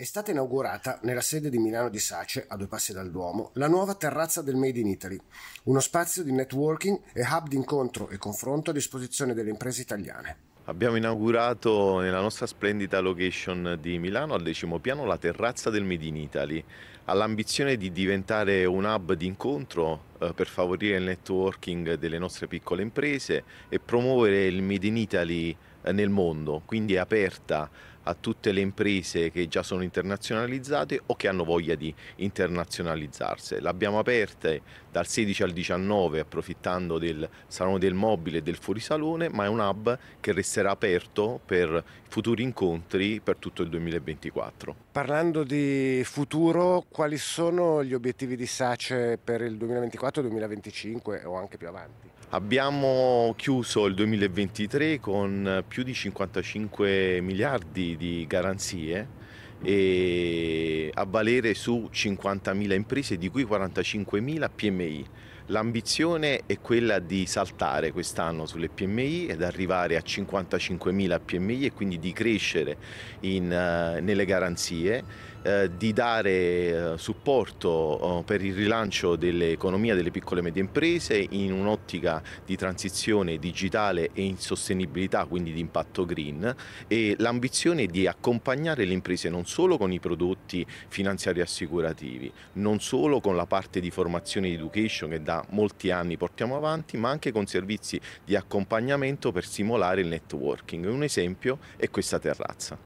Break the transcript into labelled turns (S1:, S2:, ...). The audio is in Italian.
S1: È stata inaugurata nella sede di Milano di Sace, a due passi dal Duomo, la nuova terrazza del Made in Italy, uno spazio di networking e hub di incontro e confronto a disposizione delle imprese
S2: italiane. Abbiamo inaugurato nella nostra splendida location di Milano, al decimo piano, la terrazza del Made in Italy, all'ambizione di diventare un hub di incontro eh, per favorire il networking delle nostre piccole imprese e promuovere il Made in Italy eh, nel mondo, quindi è aperta a tutte le imprese che già sono internazionalizzate o che hanno voglia di internazionalizzarsi. L'abbiamo aperta dal 16 al 19 approfittando del Salone del Mobile e del Fuorisalone, ma è un hub che resterà aperto per futuri incontri per tutto il 2024.
S1: Parlando di futuro, quali sono gli obiettivi di SACE per il 2024? arrivato 2025 o anche più avanti?
S2: Abbiamo chiuso il 2023 con più di 55 miliardi di garanzie a valere su 50.000 imprese di cui 45.000 PMI L'ambizione è quella di saltare quest'anno sulle PMI ed arrivare a 55.000 PMI e quindi di crescere in, uh, nelle garanzie, uh, di dare uh, supporto oh, per il rilancio dell'economia delle piccole e medie imprese in un'ottica di transizione digitale e in sostenibilità, quindi di impatto green e l'ambizione è di accompagnare le imprese non solo con i prodotti finanziari assicurativi, non solo con la parte di formazione ed education che dà molti anni portiamo avanti, ma anche con servizi di accompagnamento per simulare il networking. Un esempio è questa terrazza.